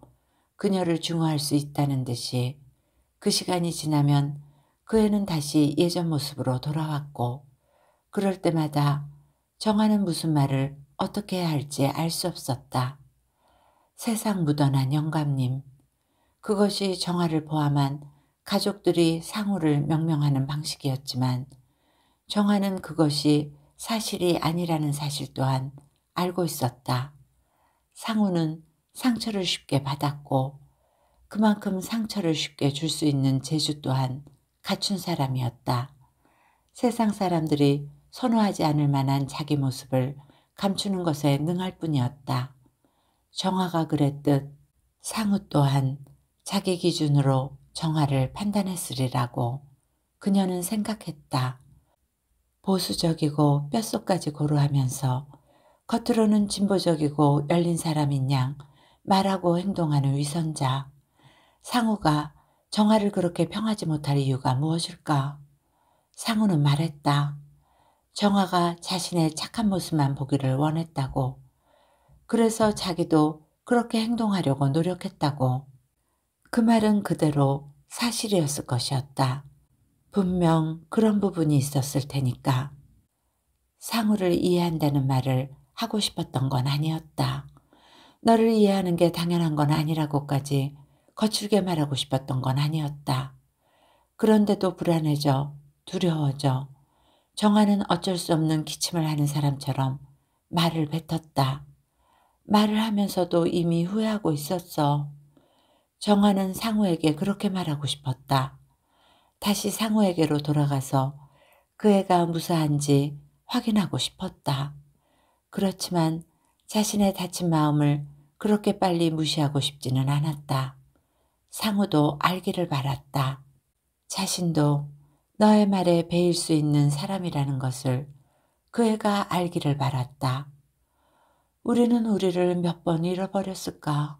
그녀를 증오할 수 있다는 듯이 그 시간이 지나면 그 애는 다시 예전 모습으로 돌아왔고 그럴 때마다 정아는 무슨 말을 어떻게 해야 할지 알 수 없었다. 세상 묻어난 영감님. 그것이 정아를 포함한 가족들이 상호를 명명하는 방식이었지만 정아는 그것이 사실이 아니라는 사실 또한 알고 있었다. 상우는 상처를 쉽게 받았고 그만큼 상처를 쉽게 줄 수 있는 재주 또한 갖춘 사람이었다. 세상 사람들이 선호하지 않을 만한 자기 모습을 감추는 것에 능할 뿐이었다. 정화가 그랬듯 상우 또한 자기 기준으로 정화를 판단했으리라고 그녀는 생각했다. 보수적이고 뼛속까지 고루하면서 겉으로는 진보적이고 열린 사람인 양 말하고 행동하는 위선자. 상우가 정화를 그렇게 평하지 못할 이유가 무엇일까? 상우는 말했다. 정화가 자신의 착한 모습만 보기를 원했다고. 그래서 자기도 그렇게 행동하려고 노력했다고. 그 말은 그대로 사실이었을 것이었다. 분명 그런 부분이 있었을 테니까. 상우를 이해한다는 말을 하고 싶었던 건 아니었다. 너를 이해하는 게 당연한 건 아니라고까지 거칠게 말하고 싶었던 건 아니었다. 그런데도 불안해져, 두려워져, 정아는 어쩔 수 없는 기침을 하는 사람처럼 말을 뱉었다. 말을 하면서도 이미 후회하고 있었어. 정아는 상우에게 그렇게 말하고 싶었다. 다시 상우에게로 돌아가서 그 애가 무사한지 확인하고 싶었다. 그렇지만 자신의 다친 마음을 그렇게 빨리 무시하고 싶지는 않았다. 상우도 알기를 바랐다. 자신도 너의 말에 베일 수 있는 사람이라는 것을 그 애가 알기를 바랐다. 우리는 우리를 몇 번 잃어버렸을까?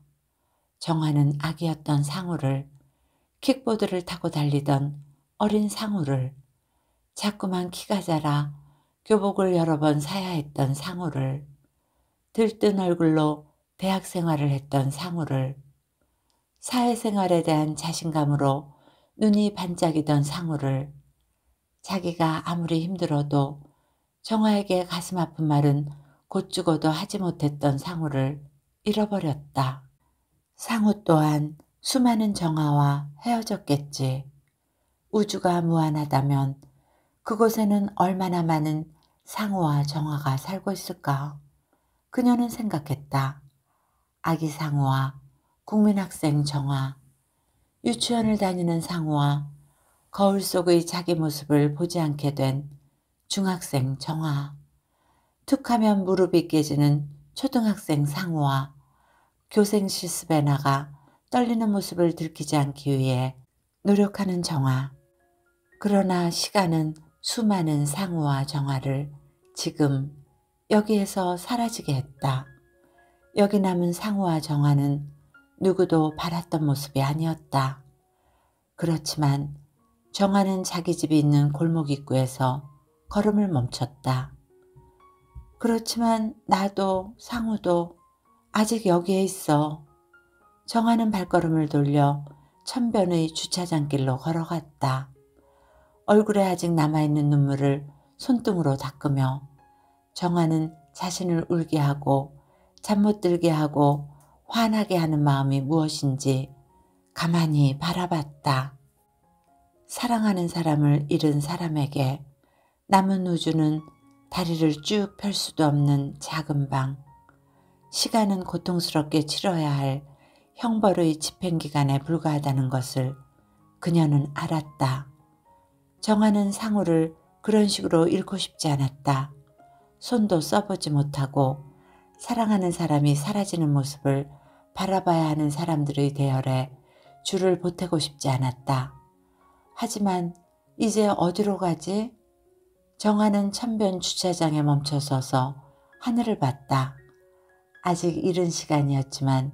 정화는 아기였던 상우를, 킥보드를 타고 달리던 어린 상우를, 자꾸만 키가 자라 교복을 여러 번 사야 했던 상우를, 들뜬 얼굴로 대학 생활을 했던 상우를, 사회생활에 대한 자신감으로 눈이 반짝이던 상우를, 자기가 아무리 힘들어도 정화에게 가슴 아픈 말은 곧 죽어도 하지 못했던 상우를 잃어버렸다. 상우 또한 수많은 정화와 헤어졌겠지. 우주가 무한하다면 그곳에는 얼마나 많은 상우와 정화가 살고 있을까? 그녀는 생각했다. 아기 상우와 국민학생 정화, 유치원을 다니는 상우와 거울 속의 자기 모습을 보지 않게 된 중학생 정화, 툭하면 무릎이 깨지는 초등학생 상우와 교생 실습에 나가 떨리는 모습을 들키지 않기 위해 노력하는 정화. 그러나 시간은 수많은 상우와 정화를 지금 여기에서 사라지게 했다. 여기 남은 상우와 정화는 누구도 바랐던 모습이 아니었다. 그렇지만 정아는 자기 집이 있는 골목 입구에서 걸음을 멈췄다. 그렇지만 나도 상우도 아직 여기에 있어. 정아는 발걸음을 돌려 천변의 주차장길로 걸어갔다. 얼굴에 아직 남아있는 눈물을 손등으로 닦으며 정아는 자신을 울게 하고 잠 못 들게 하고 화나게 하는 마음이 무엇인지 가만히 바라봤다. 사랑하는 사람을 잃은 사람에게 남은 우주는 다리를 쭉 펼 수도 없는 작은 방, 시간은 고통스럽게 치러야 할 형벌의 집행기간에 불과하다는 것을 그녀는 알았다. 정하는 상우를 그런 식으로 잃고 싶지 않았다. 손도 써보지 못하고 사랑하는 사람이 사라지는 모습을 바라봐야 하는 사람들의 대열에 줄을 보태고 싶지 않았다. 하지만 이제 어디로 가지? 정하는 천변 주차장에 멈춰서서 하늘을 봤다. 아직 이른 시간이었지만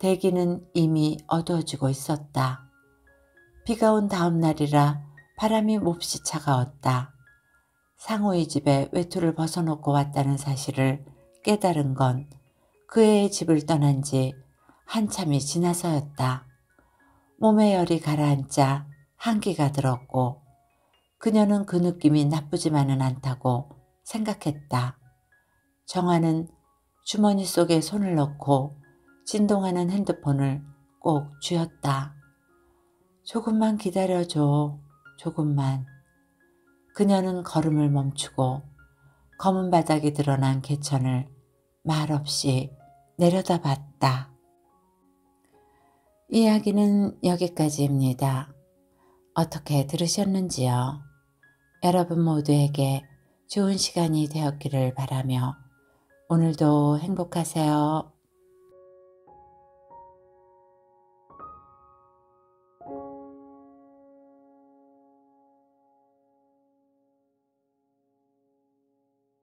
대기는 이미 어두워지고 있었다. 비가 온 다음 날이라 바람이 몹시 차가웠다. 상호의 집에 외투를 벗어놓고 왔다는 사실을 깨달은 건 그의 집을 떠난 지 한참이 지나서였다. 몸의 열이 가라앉자 한기가 들었고 그녀는 그 느낌이 나쁘지만은 않다고 생각했다. 정아는 주머니 속에 손을 넣고 진동하는 핸드폰을 꼭 쥐었다. 조금만 기다려줘. 조금만. 그녀는 걸음을 멈추고 검은 바닥이 드러난 개천을 말없이 내려다봤다. 이야기는 여기까지입니다. 어떻게 들으셨는지요? 여러분 모두에게 좋은 시간이 되었기를 바라며 오늘도 행복하세요.